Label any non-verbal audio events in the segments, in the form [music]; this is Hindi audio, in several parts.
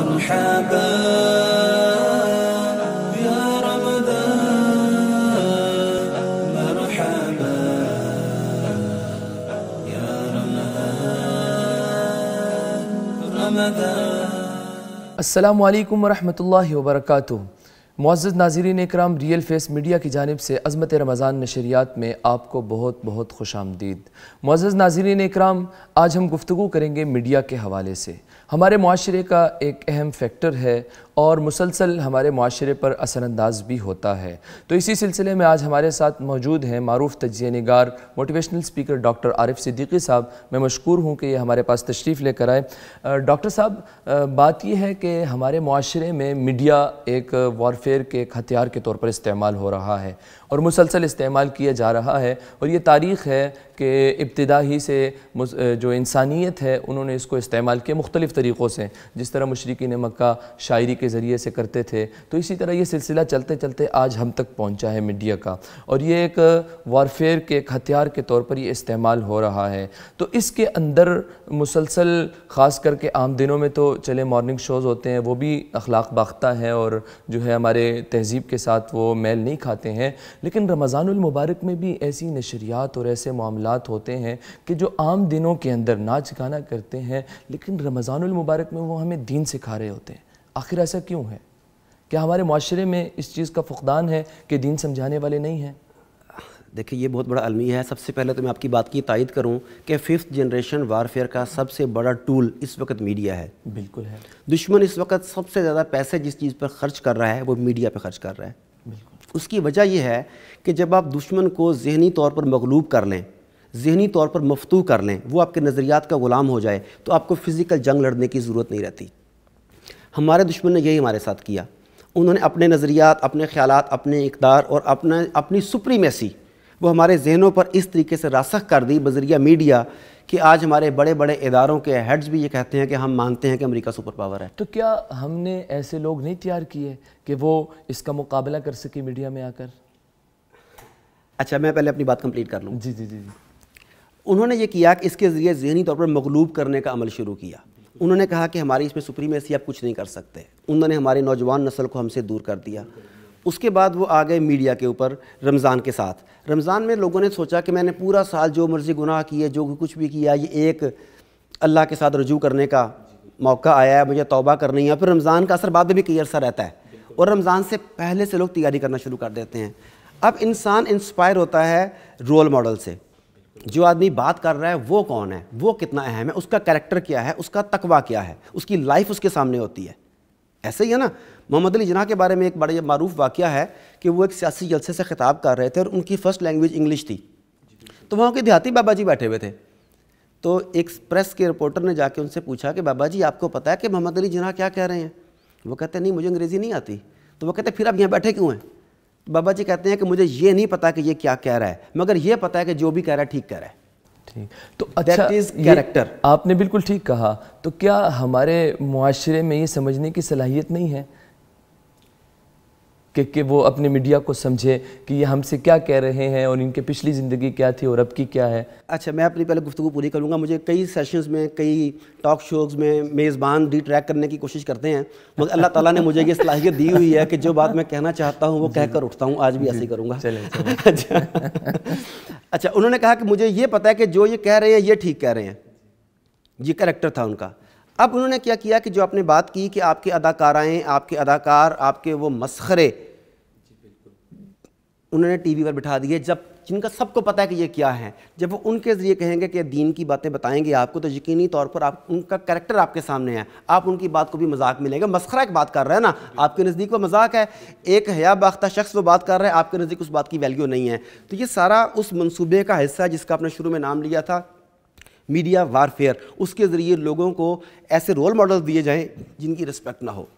مرحبا يا رمضان مرحبا يا رمضان رمضان السلام عليكم ورحمة الله وبركاته मोज़ नाजरीन कराम रियल फेस मीडिया की जानब से अजमत रमज़ान नशरियात में आपको बहुत बहुत खुश आमदीद मोज़ नाजरीन कराम आज हम गुफ्तु करेंगे मीडिया के हवाले से हमारे माशरे का एक अहम फैक्टर है और मुसलसल हमारे माशरे पर असरानंदाज भी होता है तो इसी सिलसिले में आज हमारे साथ मौजूद हैं मरूफ तजिए नगार motivational speaker doctor Arif Siddiqui साहब मैं मशहूर हूँ कि ये हमारे पास तशरीफ़ लेकर आए डॉक्टर साहब बात यह है कि हमारे माशरे में मीडिया एक वारफेयर के एक हथियार के तौर पर इस्तेमाल हो रहा है और मुसलसल इस्तेमाल किया जा रहा है और ये तारीख़ है कि इब्तदा ही से जो इंसानियत है उन्होंने इसको इस्तेमाल किया मुख्तलिफ़ तरीक़ों से जिस तरह मशरकिन मक्का शायरी के ज़रिए से करते थे तो इसी तरह ये सिलसिला चलते चलते आज हम तक पहुँचा है मीडिया का और ये एक वारफेयर के एक हथियार के तौर पर ये इस्तेमाल हो रहा है तो इसके अंदर मुसलसल ख़ास करके आम दिनों में तो चले मॉर्निंग शोज़ होते हैं वो भी अखलाक बाख्ता है और जो है हमारे तहजीब के साथ वो मेल नहीं खाते हैं लेकिन रमज़ानमबारक में भी ऐसी नशरियात और ऐसे मामला हालात होते हैं कि जो आम दिनों के अंदर नाच गाना करते हैं लेकिन रमज़ानमबारक में वो हमें दीन सिखा रहे होते हैं आखिर ऐसा क्यों है क्या हमारे माशरे में इस चीज़ का फुकदान है कि दीन समझाने वाले नहीं हैं देखिए ये बहुत बड़ा अलमी है सबसे पहले तो मैं आपकी बात की तायद करूं कि फिफ्थ जनरेशन वारफेयर का सबसे बड़ा टूल इस वक्त मीडिया है बिल्कुल है दुश्मन इस वक्त सबसे ज़्यादा पैसे जिस चीज़ पर खर्च कर रहा है वो मीडिया पर खर्च कर रहा है उसकी वजह यह है कि जब आप दुश्मन को जहनी तौर पर मकलूब कर लें जहनी तौर पर मफतू कर लें वो आपके नज़रियात का ग़ुलाम हो जाए तो आपको फ़िज़िकल जंग लड़ने की ज़रूरत नहीं रहती हमारे दुश्मन ने यही हमारे साथ किया उन्होंने अपने नज़रियात अपने ख्याल अपने इकदार और अपने अपनी सुप्रीमेसी वो हमारे जहनों पर इस तरीके से रासख कर दी बजरिया मीडिया कि आज हमारे बड़े बड़े इदारों के हेड्स भी ये कहते हैं कि हम मानते हैं कि अमेरिका सुपर पावर है तो क्या हमने ऐसे लोग नहीं तैयार किए कि वो इसका मुकाबला कर सके मीडिया में आकर अच्छा मैं पहले अपनी बात कंप्लीट कर लूँ जी जी जी जी उन्होंने ये किया कि इसके ज़रिए जहनी तौर पर मकलूब करने का अमल शुरू किया उन्होंने कहा कि हमारी इसमें सुप्रीमेसी आप कुछ नहीं कर सकते उन्होंने हमारी नौजवान नस्ल को हमसे दूर कर दिया उसके बाद वो आ गए मीडिया के ऊपर रमज़ान के साथ रमज़ान में लोगों ने सोचा कि मैंने पूरा साल जो मर्ज़ी गुनाह किए जो कुछ भी किया ये एक अल्लाह के साथ रजू करने का मौका आया है मुझे तौबा करनी है फिर रमज़ान का असर बाद में भी कई अरसा रहता है और रमज़ान से पहले से लोग तैयारी करना शुरू कर देते हैं अब इंसान इंस्पायर होता है रोल मॉडल से जो आदमी बात कर रहा है वो कौन है वो कितना अहम है उसका कैरेक्टर क्या है उसका तकवा क्या है उसकी लाइफ उसके सामने होती है ऐसे ही है ना मोहम्मद अली जना के बारे में एक बड़ा मरूफ वाक्य है कि वो एक सियासी जलसे से ख़िताब कर रहे थे और उनकी फ़र्स्ट लैंग्वेज इंग्लिश थी तो वहाँ के देहाती बाबा जी बैठे हुए थे तो एक प्रेस के रिपोर्टर ने जाके उनसे पूछा कि बाबा जी आपको पता है कि मोहम्मद अली जना क्या कह रहे हैं वो कहते नहीं मुझे अंग्रेज़ी नहीं आती तो वो कहते फिर आप यहाँ बैठे क्यों हैं बाबा जी कहते हैं कि मुझे ये नहीं पता कि ये क्या कह रहा है मगर ये पता है कि जो भी कह रहा है ठीक कह रहा है तो अच्छा आपने बिल्कुल ठीक कहा तो क्या हमारे माशरे में ये समझने की सलाहियत नहीं है कि, कि वो अपने मीडिया को समझे कि ये हमसे क्या कह रहे हैं और इनके पिछली ज़िंदगी क्या थी और अब की क्या है अच्छा मैं अपनी पहले गुफ्तु पूरी करूँगा मुझे कई सेशंस में कई टॉक शोज़ में मेज़बान ट्रैक करने की कोशिश करते हैं मगर अल्लाह ताला ने मुझे ये सलाहियत दी हुई है कि जो बात मैं कहना चाहता हूँ वो कहकर उठता हूँ आज भी ऐसे ही करूँगा [laughs] अच्छा अच्छा उन्होंने कहा कि मुझे ये पता है कि जो ये कह रहे हैं ये ठीक कह रहे हैं ये करेक्टर था उनका अब उन्होंने क्या किया कि जो आपने बात की कि आपके अदाकाराएँ आपके अदाकार आपके वो मसखरे उन्होंने टीवी पर बिठा दिए जब जिनका सबको पता है कि ये क्या है जब वो उनके ज़रिए कहेंगे कि दीन की बातें बताएंगे आपको तो यकीनी तौर पर आप उनका करेक्टर आपके सामने है आप उनकी बात को भी मजाक में लेंगे एक बात कर रहे हैं ना आपके नज़दीक वो मजाक है एक हया बाख्ता शख्स वो बात कर रहा है आपके नज़दीक उस बात की वैल्यू नहीं है तो ये सारा उस मनसूबे का हिस्सा है जिसका आपने शुरू में नाम लिया था मीडिया वारफेयर उसके ज़रिए लोगों को ऐसे रोल मॉडल दिए जाएँ जिनकी रिस्पेक्ट ना हो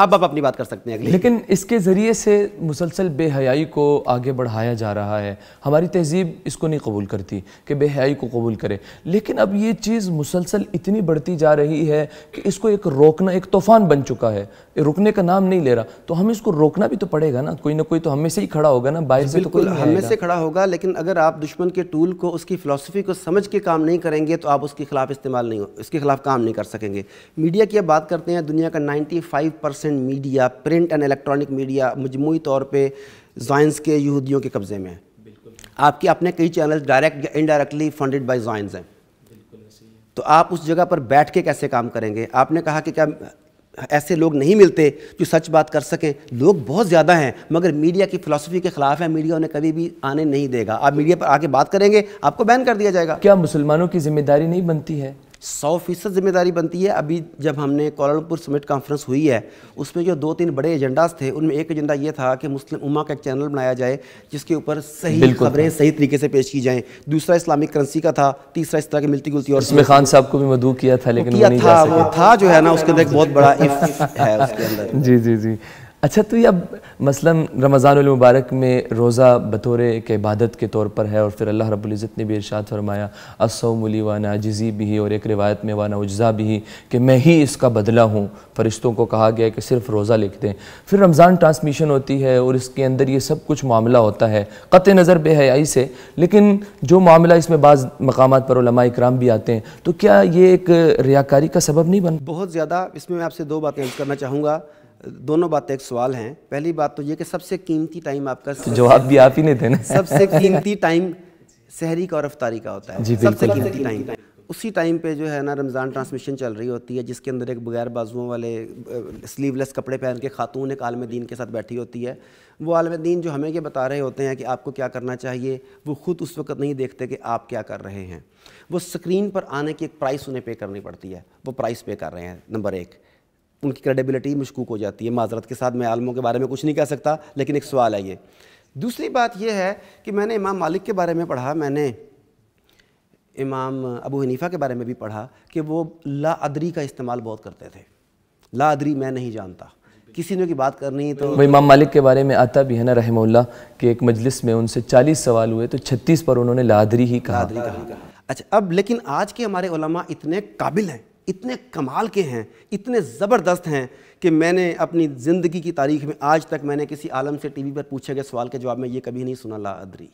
अब आप अपनी बात कर सकते हैं अगली लेकिन इसके ज़रिए से मुसलसल बेहयाई को आगे बढ़ाया जा रहा है हमारी तहजीब इसको नहीं कबूल करती कि बेहयाई को कबूल करे लेकिन अब ये चीज़ मुसलसल इतनी बढ़ती जा रही है कि इसको एक रोकना एक तूफ़ान बन चुका है रुकने का नाम नहीं ले रहा तो हमें इसको रोकना भी तो पड़ेगा ना कोई ना कोई तो हमें से ही खड़ा होगा ना बाहर से तो कोई हमें से खड़ा होगा लेकिन अगर आप दुश्मन के टूल को उसकी फ़िलासफ़ी को समझ के काम नहीं करेंगे तो आप उसके खिलाफ इस्तेमाल नहीं हो इसके खिलाफ काम नहीं कर सकेंगे मीडिया की अब बात करते हैं दुनिया का ninety five percent media print and electronic media मजमू तौर पर जॉइंस के यहूदियों के कब्ज़े में है आपके अपने कई चैनल डायरेक्ट या इनडायरेक्टली फंडेड बाई जॉइंस हैं तो आप उस जगह पर बैठ के कैसे काम करेंगे आपने कहा कि क्या ऐसे लोग नहीं मिलते जो सच बात कर सकें लोग बहुत ज़्यादा हैं मगर मीडिया की फ़िलासफ़ी के ख़िलाफ़ है मीडिया उन्हें कभी भी आने नहीं देगा आप मीडिया पर आके बात करेंगे आपको बैन कर दिया जाएगा क्या मुसलमानों की जिम्मेदारी नहीं बनती है सौ फीसद जिम्मेदारी बनती है अभी जब हमने कोलालपुर समिट कॉन्फ्रेंस हुई है उसमें जो दो तीन बड़े एजेंडाज थे उनमें एक एजेंडा ये था कि मुस्लिम उमा का एक चैनल बनाया जाए जिसके ऊपर सही खबरें सही तरीके से पेश की जाएँ दूसरा इस्लामिक करेंसी का था तीसरा इस तरह की मिलती जुलती और इसमें खान साहब को भी मदू किया था लेकिन किया था वो था जो है ना उसके अंदर एक बहुत बड़ा इफ है उसके अंदर [laughs] जी जी जी अच्छा तो ये अब मसलन मुबारक में रोज़ा बतौर एक इबादत के तौर पर है और फिर अल्लाह रब्ज़त ने भी इरशाद फरमाया असोमली व नाजिज़ी भी और एक रिवायत में वाना उज्जा भी कि मैं ही इसका बदला हूँ फरिश्तों को कहा गया कि सिर्फ रोज़ा लिख दें फिर रमज़ान ट्रांसमिशन होती है और इसके अंदर ये सब कुछ मामला होता है क़त नज़र बेहयाई से लेकिन जो मामला इसमें बाज़ मकाम पर इक्राम भी आते हैं तो क्या ये एक रियाकारी का सबब नहीं बन बहुत ज़्यादा इसमें मैं आपसे दो बातें करना चाहूँगा दोनों बातें एक सवाल हैं पहली बात तो ये कि सबसे कीमती टाइम आपका तो जवाब भी आप ही नहीं थे ना सबसे कीमती टाइम शहरी का और रफ्तारी का होता है जी सबसे कीमती टाइम उसी टाइम पे जो है ना रमज़ान ट्रांसमिशन चल रही होती है जिसके अंदर एक बगैर बाजुओं वाले स्लीवलेस कपड़े पहन के खातून एक आलम दीन के साथ बैठी होती है वो आलम दीन जो हमें ये बता रहे होते हैं कि आपको क्या करना चाहिए वो ख़ुद उस वक्त नहीं देखते कि आप क्या कर रहे हैं वो स्क्रीन पर आने की एक प्राइस उन्हें पे करनी पड़ती है वो प्राइस पे कर रहे हैं नंबर एक उनकी क्रेडिबिलिटी मशकूक हो जाती है माजरत के साथ मैं आलमों के बारे में कुछ नहीं कह सकता लेकिन एक सवाल है ये दूसरी बात यह है कि मैंने इमाम मालिक के बारे में पढ़ा मैंने इमाम अबू हनीफ़ा के बारे में भी पढ़ा कि वो ला अदरी का इस्तेमाल बहुत करते थे ला अदरी मैं नहीं जानता किसी ने की बात करनी तो इमाम मालिक के बारे में आता भी है ना रहमल्ला कि एक मजलिस में उनसे 40 सवाल हुए तो 36 पर उन्होंने लादरी ही कहा लादरी कहा अच्छा अब लेकिन आज के हमारे इतने काबिल हैं इतने कमाल के हैं इतने ज़बरदस्त हैं कि मैंने अपनी ज़िंदगी की तारीख में आज तक मैंने किसी आलम से टीवी पर पूछे गए सवाल के जवाब में ये कभी नहीं सुना ला अदरी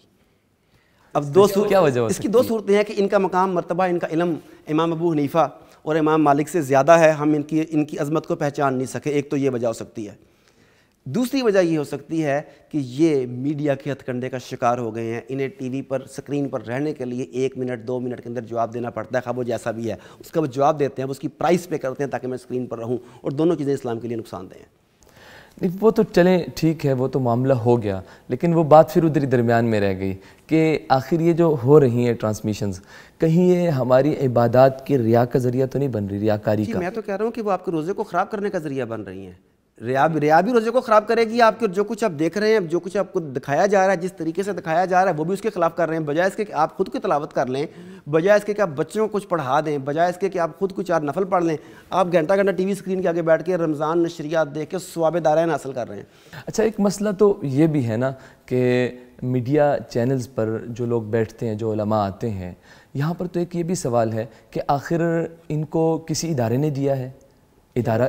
अब दो सूर क्या वजह इसकी दो सूरतें हैं कि इनका मकाम मरतबा इनका इलम इमाम अबू हनीफ़ा और इमाम मालिक से ज़्यादा है हम इनकी इनकी अजमत को पहचान नहीं सके एक तो ये वजह हो सकती है दूसरी वजह ये हो सकती है कि ये मीडिया के हथकंडे का शिकार हो गए हैं इन्हें टीवी पर स्क्रीन पर रहने के लिए एक मिनट दो मिनट के अंदर जवाब देना पड़ता है खा वो जैसा भी है उसका वो जवाब देते हैं वो उसकी प्राइस पे करते हैं ताकि मैं स्क्रीन पर रहूं और दोनों चीज़ें इस्लाम के लिए नुकसान दें नहीं वो तो चलें ठीक है वो तो मामला हो गया लेकिन वो बात फिर उधर दरमियान में रह गई कि आखिर ये जो हो रही हैं ट्रांसमिशंस कहीं ये हमारी इबादत के रिया का ज़रिया तो नहीं बन रही रियाकारी का मैं तो कह रहा हूँ कि वो आपके रोज़े को ख़राब करने का ज़रिया बन रही हैं रिया रिया भी रोज़े को ख़राब करेगी आपके जो कुछ आप देख रहे हैं जो कुछ आपको दिखाया जा रहा है जिस तरीके से दिखाया जा रहा है वो भी उसके खिलाफ कर रहे हैं बजाय इसके कि आप खुद की तलावत कर लें बजाय इसके कि आप बच्चों को कुछ पढ़ा दें बजाय इसके कि आप खुद कुछ चार नफल पढ़ लें आप घंटा घंटा वी स्क्रीन के आगे बैठ के रमज़ान नशरियात देख के दारायण हासिल कर रहे हैं अच्छा एक मसला तो ये भी है ना कि मीडिया चैनल्स पर जो लोग बैठते हैं जो आते हैं यहाँ पर तो एक ये भी सवाल है कि आखिर इनको किसी इदारे ने दिया है इदारा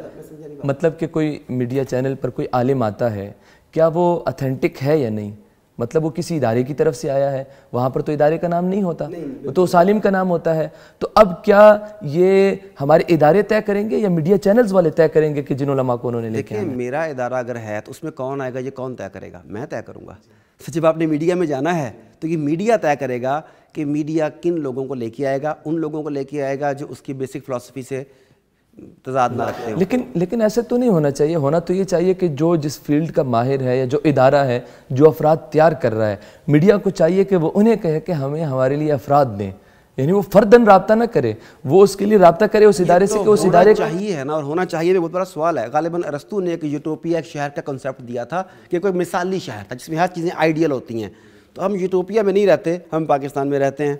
मतलब कि कोई मीडिया चैनल पर कोई आलिम आता है क्या वो अथेंटिक है या नहीं मतलब वो किसी इदारे की तरफ से आया है वहाँ पर तो इदारे का नाम नहीं होता नहीं, तो उस आलिम का नाम होता है तो अब क्या ये हमारे इदारे तय करेंगे या मीडिया चैनल्स वाले तय करेंगे कि जिन उलमा को उन्होंने लेके मेरा इदारा अगर है तो उसमें कौन आएगा ये कौन तय करेगा मैं तय करूँगा तो जब आपने मीडिया में जाना है तो ये मीडिया तय करेगा कि मीडिया किन लोगों को लेके आएगा उन लोगों को लेके आएगा जो उसकी बेसिक फ़िलासफ़ी से तजाद ना रखते हो लेकिन लेकिन ऐसा तो नहीं होना चाहिए होना तो ये चाहिए कि जो जिस फील्ड का माहिर है या जो इदारा है जो अफराद तैयार कर रहा है मीडिया को चाहिए कि वो उन्हें कहे कि हमें हमारे लिए अफराद दें यानी वो फर्दन रबता ना करे वो उसके लिए रबता करे उस इदारे तो से कि उस इदारे चाहिए है ना और होना चाहिए भी बहुत बड़ा सवाल है गालिबन अरस्तू ने एक यूटोपिया एक शहर का कंसेप्ट दिया था कि कोई मिसाली शहर था जिसमें हर चीज़ें आइडियल होती हैं तो हम यूटोपिया में नहीं रहते हम पाकिस्तान में रहते हैं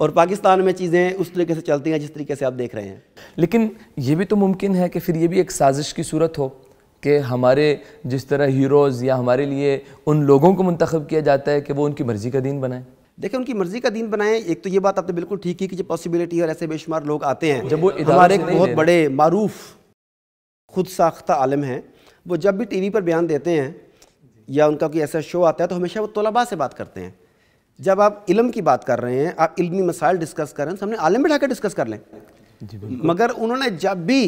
और पाकिस्तान में चीज़ें उस तरीके से चलती हैं जिस तरीके से आप देख रहे हैं लेकिन ये भी तो मुमकिन है कि फिर ये भी एक साजिश की सूरत हो कि हमारे जिस तरह हीरोज़ या हमारे लिए उन लोगों को मंतखब किया जाता है कि वो उनकी मर्ज़ी का दिन बनाएं देखिए उनकी मर्ज़ी का दिन बनाएं एक तो ये बात आपने बिल्कुल ठीक की कि जो पॉसिबिलिटी है और ऐसे बेशुमार लोग आते हैं जब वो हमारे एक बहुत बड़े मरूफ खुद साख्ता आलम हैं वो जब भी टी वी पर बयान देते हैं या उनका कोई ऐसा शो आता है तो हमेशा वो तलबा से बात करते हैं जब आप इलम की बात कर रहे हैं आप इलमी मसाइल डिस्कस कर रहे हैं तो हमने आलम बैठा कर डिस्कस कर लें मगर उन्होंने जब भी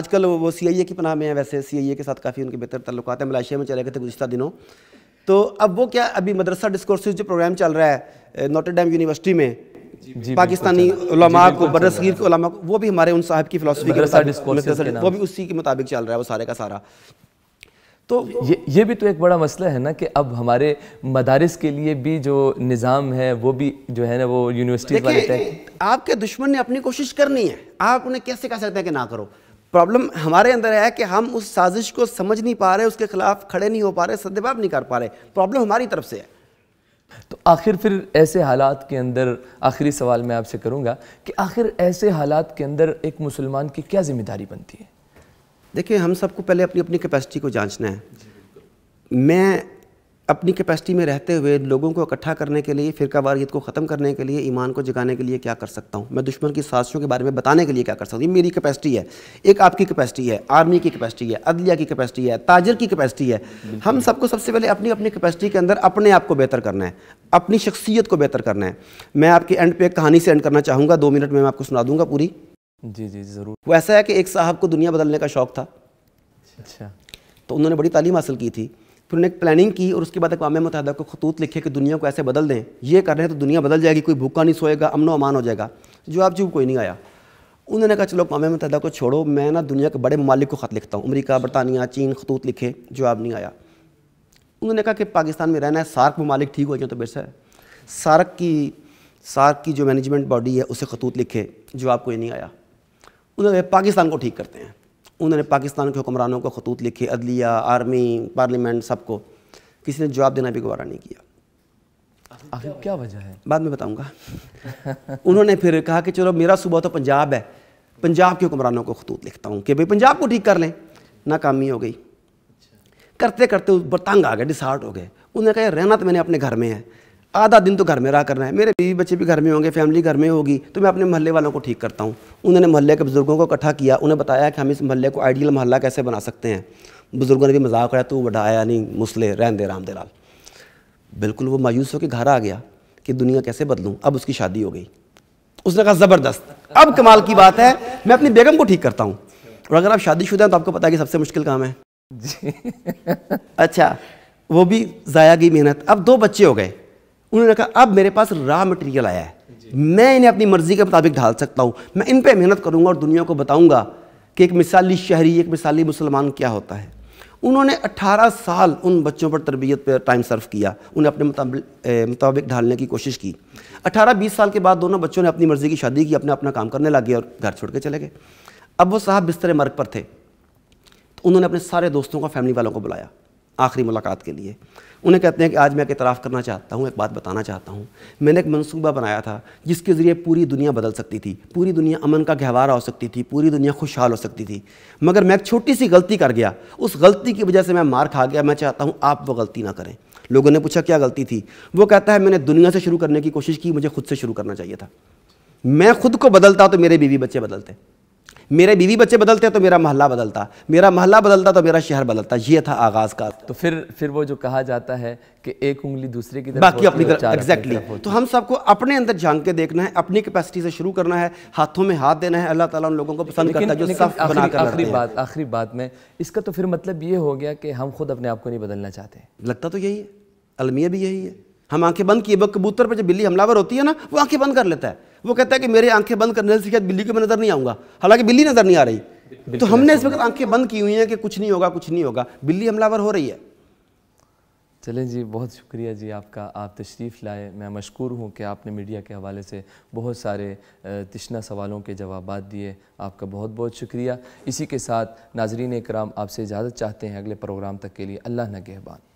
आजकल वो सी आई ए की पनाह में है वैसे सी आई ए के साथ काफ़ी उनके बेहतर तल्लु हैं मलाशिया में चले गए थे गुजशत दिनों तो अब वो क्या अभी मदरसा डिस्कोर्स जो प्रोग्राम चल रहा है नोटर डैम यूनिवर्सिटी में पाकिस्तानी उलमा को बदसगीर के उलमा को वो भी हमारे उन साहब की फिलोसफी वो भी उसी के मुताबिक चल रहा है वो सारे का सारा तो ये ये भी तो एक बड़ा मसला है ना कि अब हमारे मदारस के लिए भी जो निज़ाम है वो भी जो है ना वो यूनिवर्सिटी वाले तय आपके दुश्मन ने अपनी कोशिश करनी है आप उन्हें कैसे कह सकते हैं कि ना करो प्रॉब्लम हमारे अंदर है कि हम उस साजिश को समझ नहीं पा रहे उसके खिलाफ खड़े नहीं हो पा रहे सदभाव नहीं कर पा रहे प्रॉब्लम हमारी तरफ से है तो आखिर फिर ऐसे हालात के अंदर आखिरी सवाल मैं आपसे करूंगा कि आखिर ऐसे हालात के अंदर एक मुसलमान की क्या जिम्मेदारी बनती है देखिए हम सबको पहले अपनी अपनी कैपेसिटी को जांचना है मैं अपनी कैपेसिटी में रहते हुए लोगों को इकट्ठा करने के लिए फिरका वारियत को ख़त्म करने के लिए ईमान को जगाने के लिए क्या कर सकता हूँ मैं दुश्मन की साजिशों के बारे में बताने के लिए क्या कर सकता हूँ ये मेरी कैपेसिटी है एक आपकी कैपेसिटी है आर्मी की कैपेसिटी है अदलिया की कैपेसिटी है ताजर की कैपेसिटी है हम सबको सबसे पहले अपनी अपनी कैपेसिटी के अंदर अपने आप को बेहतर करना है अपनी शख्सियत को बेहतर करना है मैं आपके एंड पे एक कहानी से एंड करना चाहूँगा दो मिनट में मैं आपको सुना दूँगा पूरी जी जी ज़रूर वैसा है कि एक साहब को दुनिया बदलने का शौक़ था अच्छा तो उन्होंने बड़ी तालीम हासिल की थी फिर उन्होंने एक प्लानिंग की और उसके बाद अकवा मुतहदा को खतूत लिखे कि दुनिया को ऐसे बदल दें ये कर रहे हैं तो दुनिया बदल जाएगी कोई भूखा नहीं सोएगा अमनो अमान हो जाएगा जवाब जो कोई नहीं आया उन्होंने कहा चलो अकवा मुतहदा को छोड़ो मैं ना दुनिया के बड़े ममालिक को ख़त लिखता हूँ अमरीका बरतानिया चीन खतूत लिखे जवाब नहीं आया उन्होंने कहा कि पाकिस्तान में रहना है सार्क ममालिक ठीक हो जाए तो बेसर है सार्क की सार्क की जो मैनेजमेंट बॉडी है उसे खतूत लिखे जवाब कोई नहीं आया उन्होंने पाकिस्तान को ठीक करते हैं उन्होंने पाकिस्तान के हुक्मरानों को खतूत लिखे अदलिया आर्मी पार्लियामेंट सबको किसी ने जवाब देना भी गुबारा नहीं किया आखिर क्या वजह है बाद में बताऊंगा उन्होंने फिर कहा कि चलो मेरा सुबह तो पंजाब है पंजाब के हुक्मरानों को खतूत लिखता हूँ कि भाई पंजाब को ठीक कर लें नाकामी हो गई करते करते बरतंग आ गए डिसहार्ट हो गए उन्होंने कहा रहना तो मैंने अपने घर में है आधा दिन तो घर में रहा करना है मेरे बीवी बच्चे भी घर में होंगे फैमिली घर में होगी तो मैं अपने मोहल्ले वालों को ठीक करता हूँ उन्होंने मोहल्ले के बुज़ुर्गों को इकट्ठा किया उन्हें बताया कि हम इस मोहल्ले को आइडियल मोहल्ला कैसे बना सकते हैं बुज़ुर्गों ने भी मजाक कराया तो बढ़ाया नहीं मुसले रहन दे राम दे लाल बिल्कुल वो मायूस होकर घर आ गया कि दुनिया कैसे बदलूँ अब उसकी शादी हो गई उसने कहा ज़बरदस्त अब कमाल की बात है मैं अपनी बेगम को ठीक करता हूँ और अगर आप शादीशुदा हैं तो आपको पता है कि सबसे मुश्किल काम है [laughs] अच्छा वो भी ज़ाया गई मेहनत अब दो बच्चे हो गए उन्होंने कहा अब मेरे पास रॉ मटेरियल आया है मैं इन्हें अपनी मर्ज़ी के मुताबिक ढाल सकता हूँ मैं इन पर मेहनत करूँगा और दुनिया को बताऊँगा कि एक मिसाली शहरी एक मिसाली मुसलमान क्या होता है उन्होंने 18 साल उन बच्चों पर तरबियत पर टाइम सर्व किया उन्हें अपने मुताबिक ढालने की कोशिश की 18-20 साल के बाद दोनों बच्चों ने अपनी मर्ज़ी की शादी की अपने अपना काम करने लगे और घर छोड़ के चले गए अब वो साहब बिस्तर मर्ग पर थे तो उन्होंने अपने सारे दोस्तों को फैमिली वालों को बुलाया आखिरी मुलाकात के लिए उन्हें कहते हैं कि आज मैं एतराफ़ करना चाहता हूँ एक बात बताना चाहता हूँ मैंने एक मंसूबा बनाया था जिसके ज़रिए पूरी दुनिया बदल सकती थी पूरी दुनिया अमन का गहवारा हो सकती थी पूरी दुनिया खुशहाल हो सकती थी मगर मैं एक छोटी सी गलती कर गया उस गलती की वजह से मैं मार खा गया मैं चाहता हूँ आप वो गलती ना करें लोगों ने पूछा क्या गलती थी वो कहता है मैंने दुनिया से शुरू करने की कोशिश की मुझे खुद से शुरू करना चाहिए था मैं खुद को बदलता तो मेरे बीवी बच्चे बदलते मेरे बीवी बच्चे बदलते तो मेरा महला बदलता मेरा महल्ला बदलता तो मेरा शहर बदलता ये था आगाज़ का तो फिर फिर वो जो कहा जाता है कि एक उंगली दूसरे की तरफ बाकी अपनी तरफ एग्जैक्टली तो हम सबको अपने अंदर झांक के देखना है अपनी कैपेसिटी से शुरू करना है हाथों में हाथ देना है अल्लाह ताला उन लोगों को पसंद करता है जो आखिरी बात आखिरी बात में इसका तो फिर मतलब ये हो गया कि हम खुद अपने आप को नहीं बदलना चाहते लगता तो यही है अलमिया भी यही है हम आंखें बंद किए कबूतर पर जब बिल्ली हमलावर होती है ना वो आंखें बंद कर लेता है वो कहता है कि मेरी आंखें बंद करने से शायद बिल्ली को मैं नज़र नहीं आऊँगा हालांकि बिल्ली नज़र नहीं आ रही तो हमने इस वक्त आंखें बंद की हुई हैं कि कुछ नहीं होगा कुछ नहीं होगा बिल्ली हमलावर हो रही है चलें जी बहुत शुक्रिया जी आपका आप तशरीफ़ लाए मैं मशहूर हूँ कि आपने मीडिया के हवाले से बहुत सारे तश्ना सवालों के जवाब दिए आपका बहुत बहुत शुक्रिया इसी के साथ नाजरीन कराम आपसे इजाज़त चाहते हैं अगले प्रोग्राम तक के लिए अल्लाह नगहबान